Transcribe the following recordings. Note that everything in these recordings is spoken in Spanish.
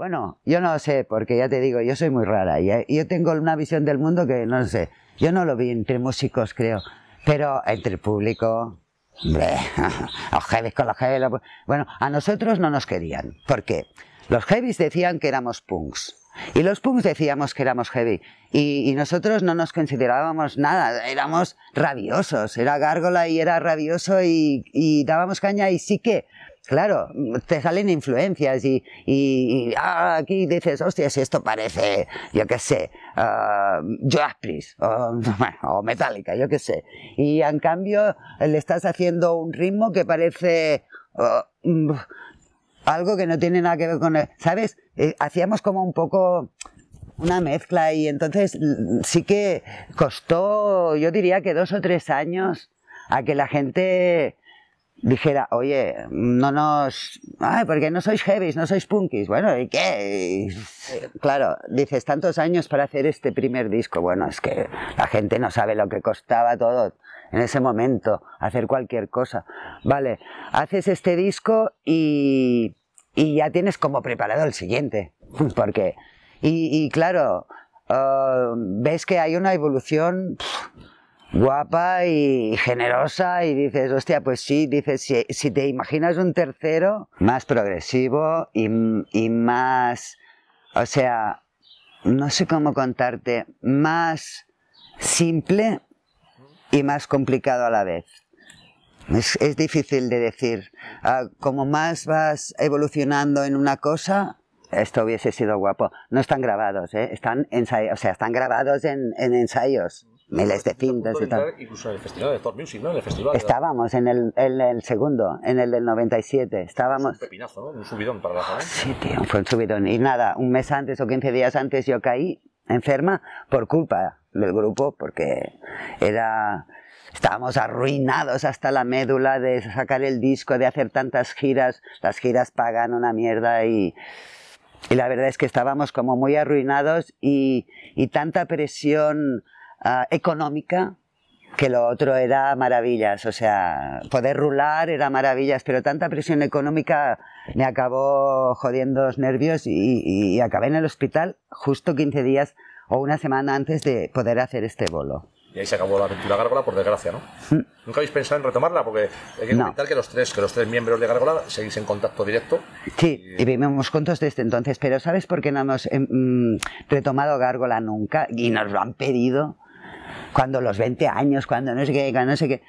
Bueno, yo no sé, porque ya te digo, yo soy muy rara. Y eh, yo tengo una visión del mundo que no sé. Yo no lo vi entre músicos, creo. Pero entre el público, los heavies con los heavies. Bueno, a nosotros no nos querían. ¿Por qué? Los heavies decían que éramos punks. Y los punks decíamos que éramos heavy. Y, nosotros no nos considerábamos nada, éramos rabiosos. Era gárgola y era rabioso y, y dábamos caña y sí que Claro, te salen influencias y, ah, aquí dices, hostia, si esto parece, yo qué sé, uh, o, Metallica, yo qué sé. Y en cambio le estás haciendo un ritmo que parece mm, algo que no tiene nada que ver con... ¿Sabes? Eh, hacíamos como un poco una mezcla y entonces mm, sí que costó, yo diría que dos o tres años a que la gente dijera, oye, no nos... Ay, porque no sois heavies, no sois punkies. Bueno, ¿y qué? claro, dices, tantos años para hacer este primer disco. Bueno, es que la gente no sabe lo que costaba todo en ese momento, hacer cualquier cosa. Vale, haces este disco y, ya tienes como preparado el siguiente. Porque... Y, y claro, ah, ves que hay una evolución guapa y generosa y dices, hostia, pues sí, dices, si, te imaginas un tercero más progresivo y, más, o sea, no sé cómo contarte, más simple y más complicado a la vez. Es, difícil de decir. Ah, como más vas evolucionando en una cosa, esto hubiese sido guapo. No están grabados, ¿eh? están, o sea, están grabados en ensayos de cintas y tal. Incluso en el festival de Thor Music, ¿no? En el festival. Estábamos en el, el segundo, en el del 97. Estábamos. Un pepinazo, ¿no? Un subidón para la Sí, tío, fue un subidón. Y nada, un mes antes o 15 días antes yo caí enferma por culpa del grupo, porque era. Estábamos arruinados hasta la médula de sacar el disco, de hacer tantas giras. Las giras pagan una mierda y. Y la verdad es que estábamos como muy arruinados y, y tanta presión Ah, económica que lo otro era maravillas, o sea, poder rular era maravillas, pero tanta presión económica me acabó jodiendo los nervios y, acabé en el hospital justo 15 días o una semana antes de poder hacer este bolo. Y ahí se acabó la aventura Gárgola, por desgracia, ¿no? Mm. ¿Nunca habéis pensado en retomarla? Porque hay que comentar que los tres, que los tres miembros de Gárgola seguís en contacto directo. Sí, y, vivimos contos desde entonces, pero ¿sabes por qué no hemos em, mm, retomado Gárgola nunca? Y nos lo han pedido cuando los 20 años, cuando no sé qué, no sé qué.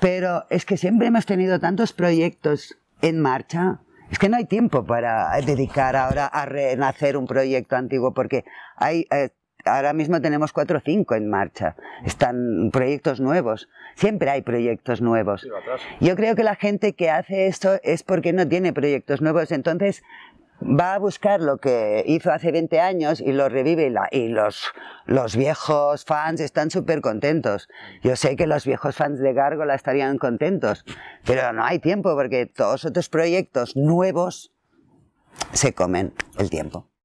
Pero es que siempre hemos tenido tantos proyectos en marcha. Es que no hay tiempo para dedicar ahora a renacer un proyecto antiguo porque hay, eh, ahora mismo tenemos 4 o 5 en marcha. Están proyectos nuevos. Siempre hay proyectos nuevos. Yo creo que la gente que hace esto es porque no tiene proyectos nuevos. Entonces, va a buscar lo que hizo hace 20 años y lo revive y, los, los viejos fans están súper contentos. Yo sé que los viejos fans de Gárgola estarían contentos, pero no hay tiempo porque todos otros proyectos nuevos se comen el tiempo.